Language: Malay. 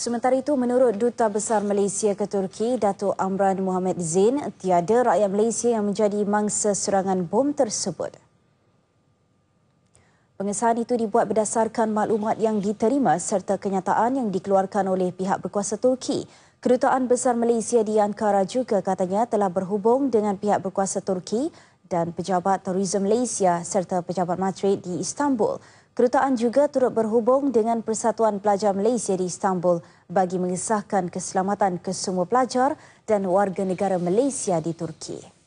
Sementara itu, menurut Duta Besar Malaysia ke Turki, Dato' Amran Muhammad Zain, tiada rakyat Malaysia yang menjadi mangsa serangan bom tersebut. Pengesahan itu dibuat berdasarkan maklumat yang diterima serta kenyataan yang dikeluarkan oleh pihak berkuasa Turki. Kedutaan Besar Malaysia di Ankara juga katanya telah berhubung dengan pihak berkuasa Turki dan pejabat Tourism Malaysia serta pejabat Madrid di Istanbul. Kerutaan juga turut berhubung dengan Persatuan Pelajar Malaysia di Istanbul bagi mengesahkan keselamatan kesemua pelajar dan warga negara Malaysia di Turki.